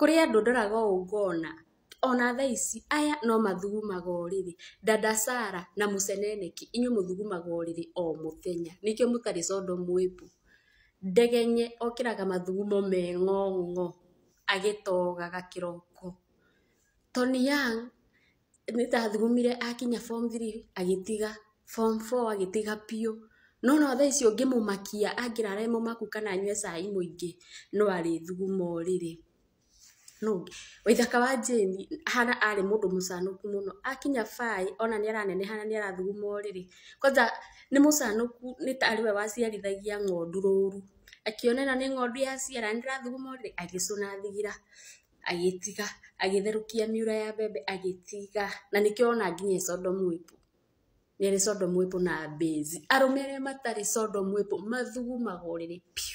kũrĩ andũ ndoraga ungona ona thaa ici aya no mathugumaga uriri dada Sara na museneneki inyuĩ muthugumaga uriri o muthenya nĩkĩo mutari sondo mwipu ndegenye okiraga mathugumo mengongo agitoga gakiroko kĩroko Tony Young nĩndathugumire akinya form 3 agitiga form 4 agitiga pio no no thaa ici ũngĩmũmakia angĩrara e mũmaku kana anyue cai mũingĩ no thugumo uriri nugi withaka wa jeni hana ari mundu mucanuku muno akinya fai ona ni aranene hana ni arathuguma uriri kwanza ni mucanuku ni tari we waciarithagia ng'ondu rũru akionena ni ng'ondu yaciara ni ndirathuguma uriri agicuna thigira agitiga agitherũkia miura ya bebe agitiga na nikio ona nginya Sodom wipu nere Sodom wipu na bezi arumere matari Sodom wipu mathugumagwo rĩrĩ